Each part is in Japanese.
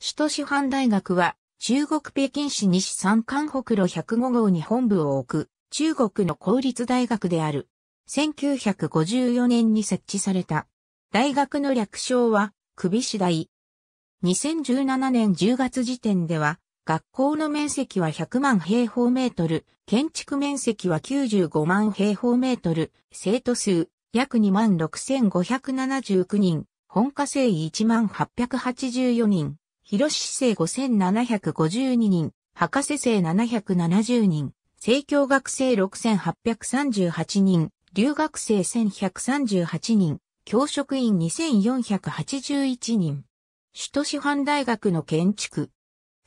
首都師範大学は、中国北京市西三環北路105号に本部を置く、中国の公立大学である。1954年に設置された。大学の略称は、首次第。2017年10月時点では、学校の面積は100万平方メートル、建築面積は95万平方メートル、生徒数約2万6579人、本科生1万884人、広志生5752人、博士生770人、生教学生6838人、留学生1138人、教職員2481人。首都師範大学の建築。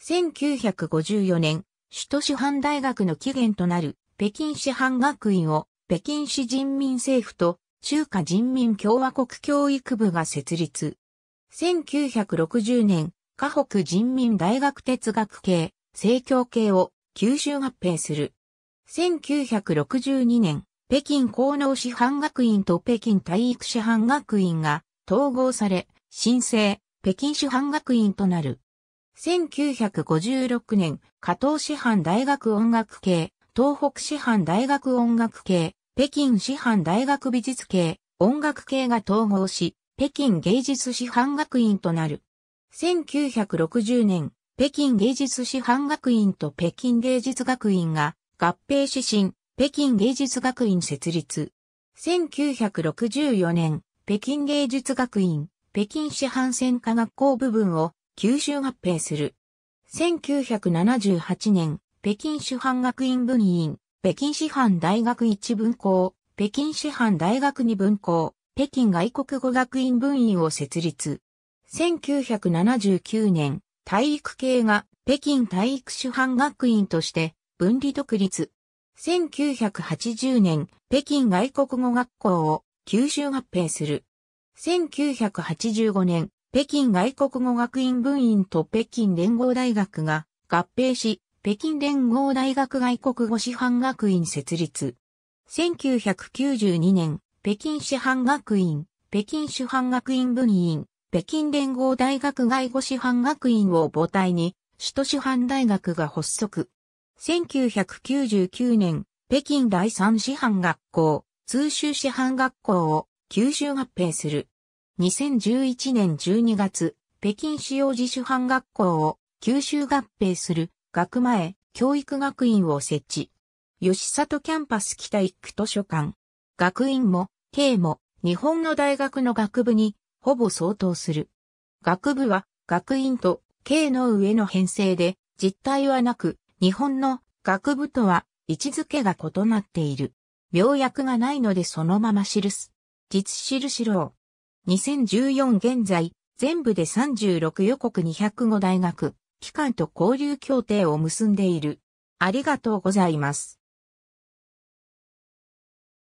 1954年、首都師範大学の起源となる北京師範学院を北京市人民政府と中華人民共和国教育部が設立。1960年、河北人民大学哲学系、政教系を九州合併する。1962年、北京工能師範学院と北京体育師範学院が統合され、新生、北京師範学院となる。1956年、加藤師範大学音楽系、東北師範大学音楽系、北京師範大学美術系、音楽系が統合し、北京芸術師範学院となる。1960年、北京芸術師範学院と北京芸術学院が合併指針、北京芸術学院設立。1964年、北京芸術学院、北京師範専科学校部分を九州合併する。1978年、北京師範学院分院、北京師範大学1分校、北京師範大学2分校、北京外国語学院分院を設立。1979年、体育系が北京体育師範学院として分離独立。1980年、北京外国語学校を九州合併する。1985年、北京外国語学院分院と北京連合大学が合併し、北京連合大学外国語師範学院設立。1992年、北京師範学院、北京師範学院分院、北京連合大学外語師範学院を母体に、首都師範大学が発足。1999年、北京第三師範学校、通州師範学校を九州合併する。2011年12月、北京市用自主班学校を九州合併する学前教育学院を設置。吉里キャンパス北一区図書館。学院も、慶も、日本の大学の学部にほぼ相当する。学部は学院と経の上の編成で実態はなく日本の学部とは位置づけが異なっている。病薬がないのでそのまま記す。実印ろ2014現在、全部で36予告205大学、機関と交流協定を結んでいる。ありがとうございます。